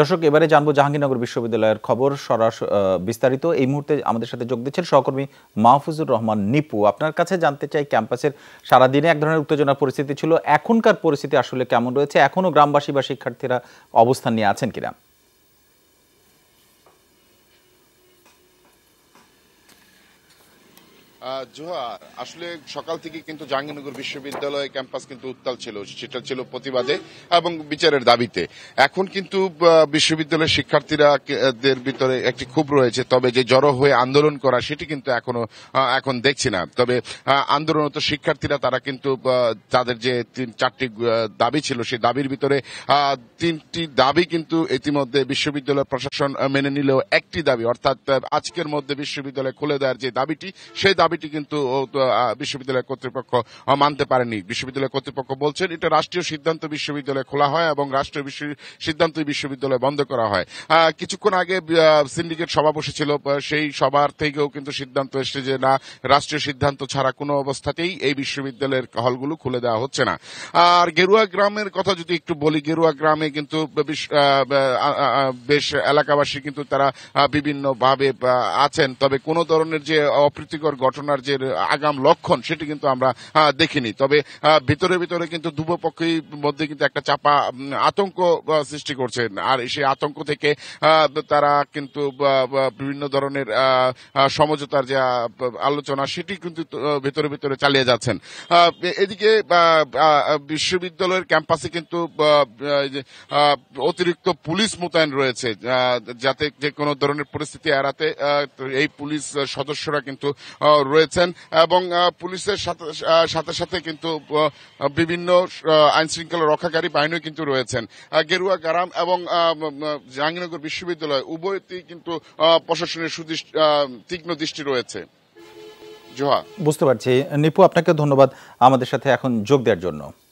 দর্শক এবারে জানবো জাহাঙ্গীরনগর বিশ্ববিদ্যালয়ের খবর সরাসরি বিস্তারিত এই মুহূর্তে আমাদের সাথে যোগ দিচ্ছেন সহকর্মী মাহফুজুর রহমান নিপু আপনার কাছে জানতে চাই ক্যাম্পাসের সারাদিনে এক ধরনের উত্তেজনার পরিস্থিতি ছিল এখনকার পরিস্থিতি আসলে কেমন রয়েছে এখনও গ্রামবাসী বা শিক্ষার্থীরা অবস্থান নিয়ে আছেন কিনা জোহার আসলে সকাল থেকে কিন্তু জাহাঙ্গীরনগর বিশ্ববিদ্যালয় ক্যাম্পাস কিন্তু উত্তাল ছিল সেটা ছিল প্রতিবাদে এবং বিচারের দাবিতে এখন কিন্তু বিশ্ববিদ্যালয়ের শিক্ষার্থীরা দের ভিতরে একটি ক্ষোভ রয়েছে তবে যে জড়ো হয়ে আন্দোলন করা সেটি কিন্তু এখনো এখন দেখছি না তবে আন্দোলনত শিক্ষার্থীরা তারা কিন্তু তাদের যে তিন চারটি দাবি ছিল সেই দাবির ভিতরে তিনটি দাবি কিন্তু ইতিমধ্যে বিশ্ববিদ্যালয় প্রশাসন মেনে নিলেও একটি দাবি অর্থাৎ আজকের মধ্যে বিশ্ববিদ্যালয় খুলে দেওয়ার যে দাবিটি সেই দাবি দাবিটি কিন্তু বিশ্ববিদ্যালয় কর্তৃপক্ষ মানতে পারেনি বিশ্ববিদ্যালয় কর্তৃপক্ষ বলছেন এটা রাষ্ট্রীয় সিদ্ধান্ত বিশ্ববিদ্যালয় খোলা হয় এবং রাষ্ট্রীয় সিদ্ধান্ত বিশ্ববিদ্যালয় বন্ধ করা হয় কিছুক্ষণ আগে সিন্ডিকেট সভা বসেছিল সেই সবার থেকেও কিন্তু সিদ্ধান্ত এসেছে যে না রাষ্ট্রীয় সিদ্ধান্ত ছাড়া কোনো অবস্থাতেই এই বিশ্ববিদ্যালয়ের হলগুলো খুলে দেওয়া হচ্ছে না আর গেরুয়া গ্রামের কথা যদি একটু বলি গেরুয়া গ্রামে কিন্তু বেশ এলাকাবাসী কিন্তু তারা বিভিন্নভাবে আছেন তবে কোনো ধরনের যে অপ্রীতিকর ঘটনা ঘটনার যে আগাম লক্ষণ সেটি কিন্তু আমরা দেখিনি তবে ভিতরে ভিতরে কিন্তু দুপক্ষের মধ্যে কিন্তু একটা চাপা আতঙ্ক সৃষ্টি করছেন আর সেই আতঙ্ক থেকে তারা কিন্তু বিভিন্ন ধরনের সমঝোতার যে আলোচনা সেটি কিন্তু ভেতরে ভেতরে চালিয়ে যাচ্ছেন এদিকে বিশ্ববিদ্যালয়ের ক্যাম্পাসে কিন্তু অতিরিক্ত পুলিশ মোতায়েন রয়েছে যাতে যে কোনো ধরনের পরিস্থিতি এড়াতে এই পুলিশ সদস্যরা কিন্তু রয়েছেন এবং পুলিশের সাথে সাথে কিন্তু বিভিন্ন আইন শৃঙ্খলা রক্ষাকারী বাহিনীও কিন্তু রয়েছেন গেরুয়া গ্রাম এবং জাহাঙ্গীরনগর বিশ্ববিদ্যালয় উভয়তেই কিন্তু প্রশাসনের তীক্ষ্ণ দৃষ্টি রয়েছে জোহা বুঝতে পারছি নিপু আপনাকে ধন্যবাদ আমাদের সাথে এখন যোগ দেওয়ার জন্য